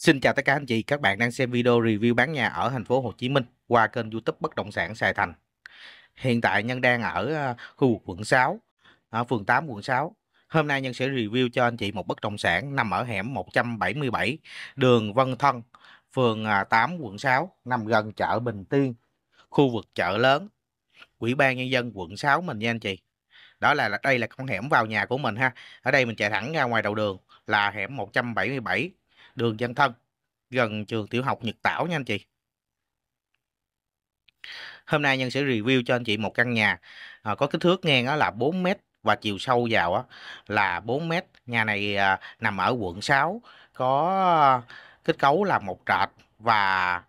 Xin chào tất cả anh chị, các bạn đang xem video review bán nhà ở thành phố Hồ Chí Minh qua kênh YouTube Bất động sản Sài Thành. Hiện tại Nhân đang ở à, khu vực quận 6, ở à, phường 8 quận 6. Hôm nay Nhân sẽ review cho anh chị một bất động sản nằm ở hẻm 177 đường Vân Thân, phường 8 à, quận 6, nằm gần chợ Bình Tiên, khu vực chợ lớn, Ủy ban nhân dân quận 6 mình nha anh chị. Đó là đây là con hẻm vào nhà của mình ha. Ở đây mình chạy thẳng ra ngoài đầu đường là hẻm 177 đường dân thân gần trường tiểu học Nhật Tảo nha anh chị hôm nay nhân sẽ review cho anh chị một căn nhà à, có kích thước ngang đó là 4 mét và chiều sâu vào á, là 4 mét nhà này à, nằm ở quận 6 có kết cấu là một trệt và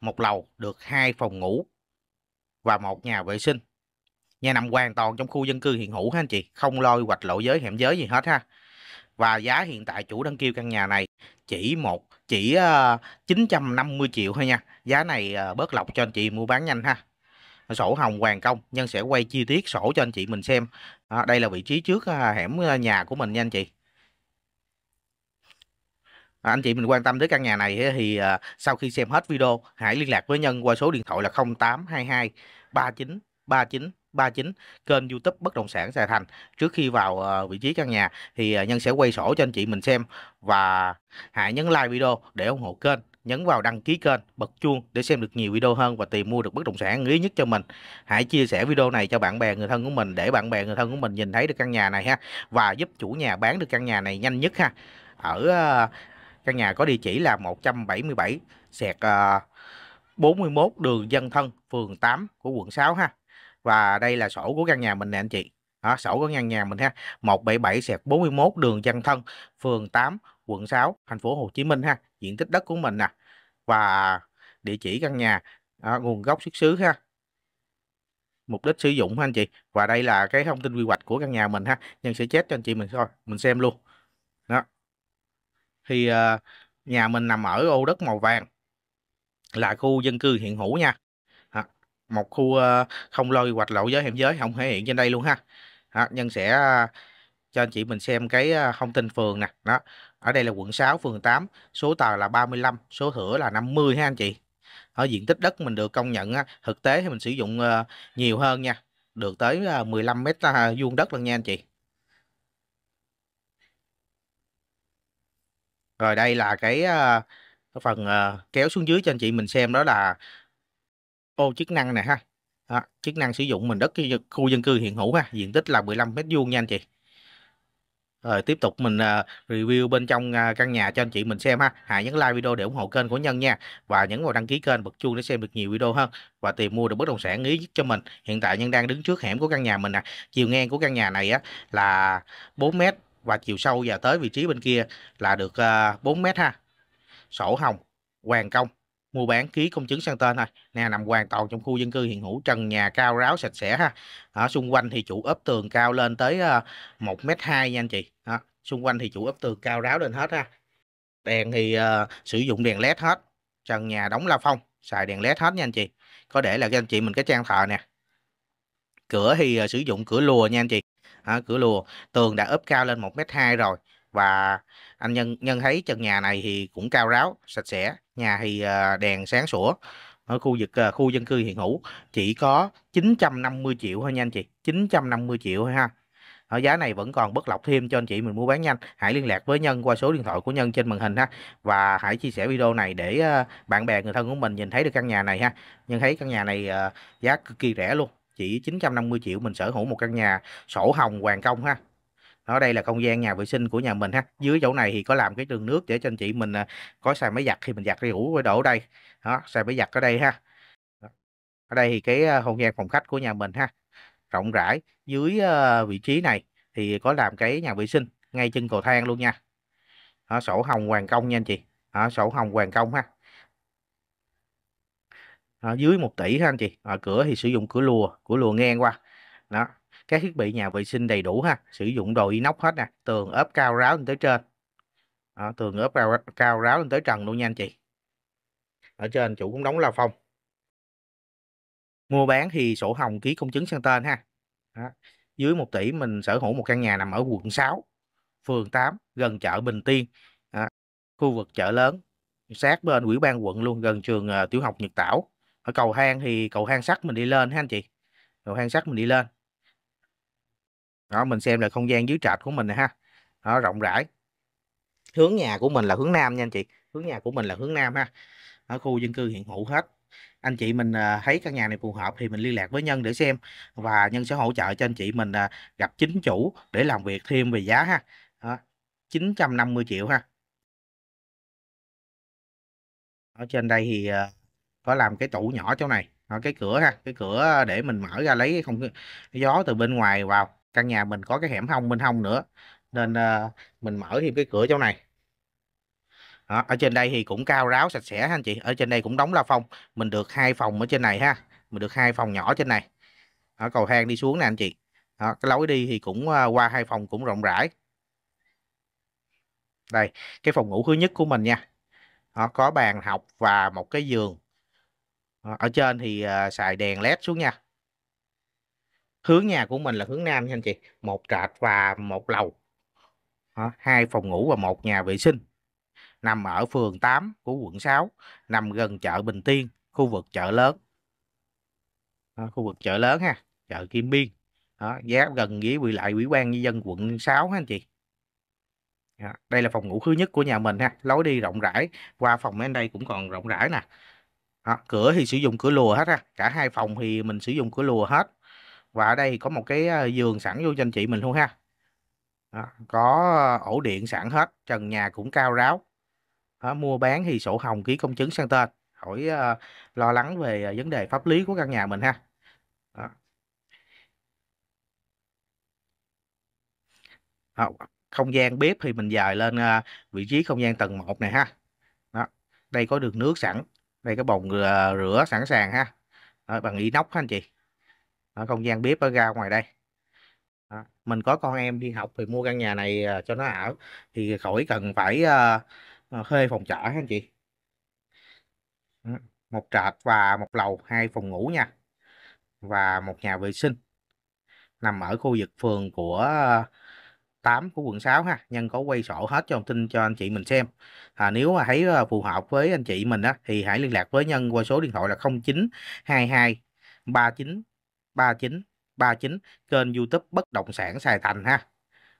một lầu được hai phòng ngủ và một nhà vệ sinh nhà nằm hoàn toàn trong khu dân cư hiện hữu ha anh chị không lôi hoạch lộ giới hẻm giới gì hết ha và giá hiện tại chủ đang kêu căn nhà này chỉ một chỉ uh, ờ, 950 triệu thôi nha giá này uh, bớt lọc cho anh chị mua bán nhanh ha sổ hồng hoàng công nhân sẽ quay chi tiết sổ cho anh chị mình xem à, đây là vị trí trước ờ, hẻm nhà của mình nha anh chị À, anh chị mình quan tâm tới căn nhà này thì sau khi xem hết video hãy liên lạc với Nhân qua số điện thoại là 0822 39 39 39 kênh YouTube bất động sản Sài Thành. Trước khi vào ờ, vị trí căn nhà thì ờ, nhân sẽ quay sổ cho anh chị mình xem và hãy nhấn like video để ủng hộ kênh nhấn vào đăng ký kênh, bật chuông để xem được nhiều video hơn và tìm mua được bất động sản ý nhất cho mình. Hãy chia sẻ video này cho bạn bè người thân của mình để bạn bè người thân của mình nhìn thấy được căn nhà này ha và giúp chủ nhà bán được căn nhà này nhanh nhất ha. Ở ờ, căn nhà có địa chỉ là 177 xẹt 41 đường Dân Thân, phường 8 của quận 6 ha và đây là sổ của căn nhà mình nè anh chị đó, sổ của căn nhà mình ha 177 sẹt 41 đường Văn Thân phường 8 quận 6 thành phố Hồ Chí Minh ha diện tích đất của mình nè và địa chỉ căn nhà à, nguồn gốc xuất xứ ha mục đích sử dụng ha anh chị và đây là cái thông tin quy hoạch của căn nhà mình ha nhân sẽ chết cho anh chị mình coi mình xem luôn đó thì à, nhà mình nằm ở ô đất màu vàng là khu dân cư hiện hữu nha một khu ờ, không lôi hoạch lộ giới hẻm giới không thể hiện trên đây luôn ha đó, nhân sẽ ờ, cho anh chị mình xem cái ờ, thông tin phường nè đó ở đây là quận 6 phường 8 số tờ là 35 số thửa là 50 ha anh chị ở diện tích đất mình được công nhận thực tế thì mình sử dụng nhiều hơn nha được tới 15 mét vuông đất luôn nha anh chị rồi đây là cái phần kéo xuống dưới cho anh chị mình xem đó là ô chức năng này ha à, chức năng sử dụng mình đất cái khu dân cư hiện hữu ha diện tích là 15 mét vuông nha anh chị rồi tiếp tục mình uh, review bên trong uh, căn nhà cho anh chị mình xem ha hãy nhấn like video để ủng hộ kênh của nhân nha và nhấn vào đăng ký kênh bật chuông để xem được nhiều video hơn và tìm mua được bất động sản ý nhất cho mình hiện tại nhân đang đứng trước hẻm của căn nhà mình nè à. chiều ngang của căn nhà này á là 4 mét và chiều sâu và tới vị trí bên kia là được uh, à, 4 mét ha sổ hồng hoàn công mua bán ký công chứng sang tên thôi nè nằm hoàn toàn trong khu dân cư hiện hữu trần nhà cao ráo sạch sẽ ha ở xung quanh thì chủ ốp tường cao lên tới ờ, một m hai nha anh chị đó. xung quanh thì chủ ốp tường cao ráo lên hết ha đèn thì uh, sử dụng đèn led hết trần nhà đóng la phong xài đèn led hết nha anh chị có để là cho anh chị mình cái trang thờ nè cửa thì uh, sử dụng cửa lùa nha anh chị à, cửa lùa tường đã ốp cao lên một m hai rồi và anh nhân nhân thấy trần nhà này thì cũng cao ráo sạch sẽ nhà thì à, đèn sáng sủa ở khu vực à, khu dân cư hiện hữu chỉ có 950 triệu thôi nha anh chị 950 triệu thôi ha ở giá này vẫn còn bất lọc thêm cho anh chị mình mua bán nhanh hãy liên lạc với nhân qua số điện thoại của nhân trên màn hình ha và hãy chia sẻ video này để à, bạn bè người thân của mình nhìn thấy được căn nhà này ha nhân thấy căn nhà này giá cực kỳ rẻ luôn chỉ 950 triệu mình sở hữu một căn nhà sổ hồng hoàn công ha đó, đây là không gian nhà vệ sinh của nhà mình ha. Dưới chỗ này thì có làm cái đường nước để cho anh chị mình à, có xài máy giặt khi mình giặt rỉ ủ đổ ở đây. Đó, xài máy giặt ở đây ha. Ở đây thì cái à, không gian phòng khách của nhà mình ha. Rộng rãi, dưới à, vị trí này thì có làm cái nhà vệ sinh ngay chân cầu thang luôn nha. Đó, sổ hồng hoàng công nha anh chị. Đó, sổ hồng hoàng công ha. Đó, dưới 1 tỷ ha anh chị. Ở cửa thì sử dụng cửa lùa, cửa lùa ngang qua. Đó, các thiết bị nhà vệ sinh đầy đủ ha sử dụng đồ inox hết nè tường ốp cao ráo lên tới trên đó, tường ốp cao, cao ráo lên tới trần luôn nha anh chị ở trên chủ cũng đóng la phong mua bán thì sổ hồng ký công chứng sang tên ha đó. dưới 1 tỷ mình sở hữu một căn nhà nằm ở quận 6 phường 8 gần chợ Bình Tiên đó. khu vực chợ lớn sát bên ủy ban quận luôn gần trường uh, tiểu học Nhật Tảo ở cầu hang thì cầu hang sắt mình đi lên ha anh chị cầu hang sắt mình đi lên đó mình xem là không gian dưới trệt của mình này ha nó rộng rãi hướng nhà của mình là hướng nam nha anh chị hướng nhà của mình là hướng nam ha ở khu dân cư hiện hữu hết anh chị mình à, thấy căn nhà này phù hợp thì mình liên lạc với nhân để xem và nhân sẽ hỗ trợ cho anh chị mình à, gặp chính chủ để làm việc thêm về giá ha đó, 950 triệu ha ở trên đây thì à, có làm cái tủ nhỏ chỗ này cái cửa ha cái cửa để mình mở ra lấy không gió từ bên ngoài vào căn nhà mình có cái hẻm hông bên hông nữa nên ờ, mình mở thêm cái cửa chỗ này đó, ở trên đây thì cũng cao ráo sạch sẽ anh chị ở trên đây cũng đóng la phong mình được hai phòng ở trên này ha mình được hai phòng nhỏ trên này ở cầu thang đi xuống nè anh chị đó, cái lối đi thì cũng ờ, qua hai phòng cũng rộng rãi đây cái phòng ngủ thứ nhất của mình nha đó, có bàn học và một cái giường ở trên thì ờ, xài đèn led xuống nha hướng nhà của mình là hướng nam nha anh chị một trệt và một lầu đó, hai phòng ngủ và một nhà vệ sinh nằm ở phường 8 của quận 6 nằm gần chợ Bình Tiên khu vực chợ lớn đó, khu vực chợ lớn ha chợ Kim Biên đó, giá gần với quỹ lại quỹ quan nhân dân quận 6 ha anh chị đó, đây là phòng ngủ thứ nhất của nhà mình ha lối đi rộng rãi qua phòng bên đây cũng còn rộng rãi nè đó, cửa thì sử dụng cửa lùa hết ha cả hai phòng thì mình sử dụng cửa lùa hết và ở đây có một cái ờ, giường sẵn vô cho anh chị mình luôn ha đó, có ờ, ổ điện sẵn hết trần nhà cũng cao ráo đó, mua bán thì sổ hồng ký công chứng sang tên khỏi uh, lo lắng về vấn đề pháp lý của căn nhà mình ha đó. Đó, không gian bếp thì mình dời lên uh, vị trí không gian tầng 1 này ha đó. đây có đường nước sẵn đây có bồn rửa sẵn sàng ha đó, bằng inox ha anh chị ở không gian bếp ở ra ngoài đây đó. mình có con em đi học thì mua căn nhà này ờ, cho nó ở thì khỏi cần phải uh, thuê phòng trọ anh chị đó. một trệt và một lầu hai phòng ngủ nha và một nhà vệ sinh nằm ở khu vực phường của 8 của quận 6 ha Nhân có quay sổ hết cho thông tin cho anh chị mình xem à, Nếu mà thấy phù hợp với anh chị mình á, thì hãy liên lạc với Nhân qua số điện thoại là 0922 39 39 39 kênh YouTube bất động sản Sài Thành ha.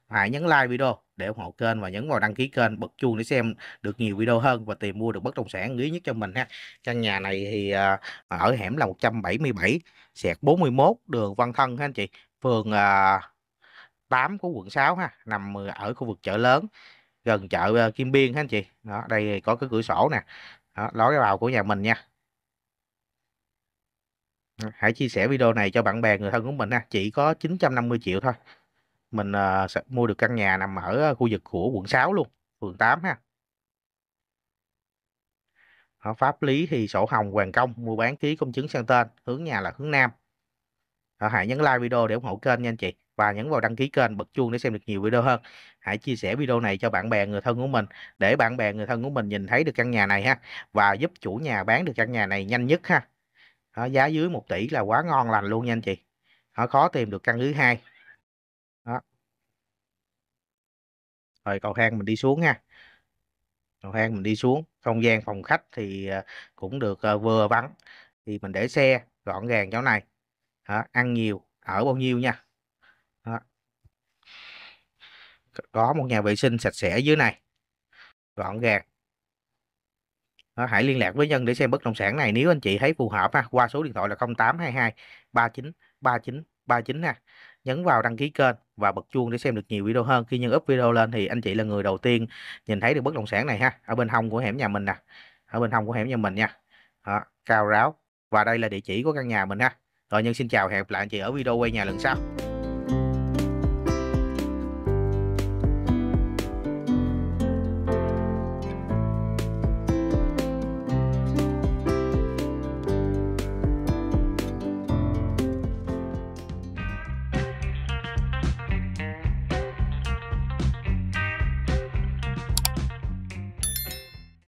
Hãy nhấn like video để ủng hộ kênh và nhấn vào đăng ký kênh bật chuông để xem được nhiều video hơn và tìm mua được bất động sản quý nhất cho mình ha. Căn nhà này thì à, ở hẻm là 177 xẹt 41 đường Văn Thân ha anh chị, phường 8 à, của quận 6 ha, nằm ở khu vực chợ lớn gần chợ à, Kim Biên ha anh chị. Đó, đây có cái cửa sổ nè. Đó, lối vào của nhà mình nha. Hãy chia sẻ video này cho bạn bè, người thân của mình ha, chỉ có 950.000.000 thôi. Mình, ờ, sẽ mua được căn nhà nằm ở ờ, khu vực của quận 6 luôn, phường 8 ha. Đó, ờ, pháp lý thì sổ hồng hoàn công, mua bán ký công chứng sang tên, hướng nhà là hướng Nam. Đó, ờ, hãy nhấn like video để ủng hộ kênh nha anh chị và nhấn vào đăng ký kênh, bật chuông để xem được nhiều video hơn. Hãy chia sẻ video này cho bạn bè, người thân của mình để bạn bè, người thân của mình nhìn thấy được căn nhà này ha và giúp chủ nhà bán được căn nhà này nhanh nhất ha đó, giá dưới 1 tỷ là quá ngon lành luôn nha anh chị đó, khó tìm được căn thứ hai đó rồi cầu thang mình đi xuống nha cầu thang mình đi xuống không gian phòng khách thì à, cũng được à, vừa vắng thì mình để xe gọn gàng chỗ này đó, ăn nhiều ở bao nhiêu nha đó. có một nhà vệ sinh sạch sẽ dưới này gọn gàng Ờ, hãy liên lạc với Nhân để xem bất động sản này nếu anh chị thấy phù hợp ha, qua số điện thoại là 0822 39 39 39 ha. Nhấn vào đăng ký kênh và bật chuông để xem được nhiều video hơn. Khi Nhân up video lên thì anh chị là người đầu tiên nhìn thấy được bất động sản này ha, ở bên hông của hẻm nhà mình nè. Ở bên hông của hẻm nhà mình nha. Đó, cao ráo. Và đây là địa chỉ của căn nhà mình ha. Rồi Nhân xin chào hẹn gặp lại anh chị ở video quay nhà lần sau.